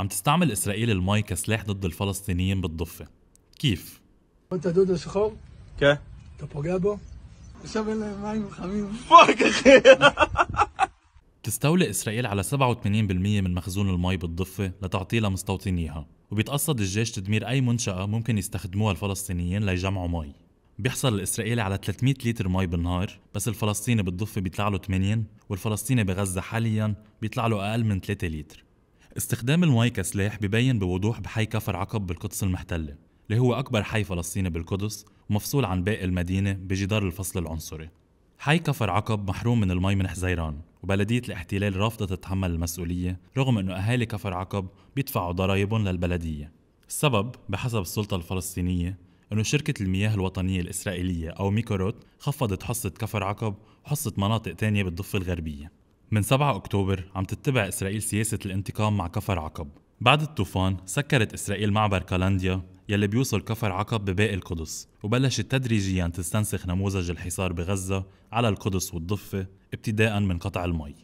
عم تستعمل إسرائيل المي كسلاح ضد الفلسطينيين بالضفة كيف؟ أنت دودو سخوم؟ ك אתה פוגע בו? עכשיו אין تستولي إسرائيل على 87% من مخزون المي بالضفة لتعطيه لمستوطنيها وبيتقصد الجيش تدمير أي منشأة ممكن يستخدموها الفلسطينيين ليجمعوا مي بيحصل الإسرائيلي على 300 لتر مي بالنهار بس الفلسطيني بالضفة بيطلع له 80 والفلسطيني بغزة حاليا بيطلع له أقل من 3 لتر استخدام المي كسلاح ببين بوضوح بحي كفر عقب بالقدس المحتلة اللي هو أكبر حي فلسطيني بالقدس ومفصول عن باقي المدينة بجدار الفصل العنصري حي كفر عقب محروم من المي من حزيران وبلدية الاحتلال رافضة تتحمل المسؤولية رغم أنه أهالي كفر عقب بيدفعوا ضرائبهم للبلدية السبب بحسب السلطة الفلسطينية أنه شركة المياه الوطنية الإسرائيلية أو ميكروت خفضت حصة كفر عقب وحصة مناطق تانية بالضفة الغربية من 7 أكتوبر عم تتبع إسرائيل سياسة الانتقام مع كفر عقب بعد الطوفان سكرت إسرائيل معبر كالانديا يلي بيوصل كفر عقب بباقي القدس وبلشت تدريجيا تستنسخ نموذج الحصار بغزة على القدس والضفة ابتداء من قطع المي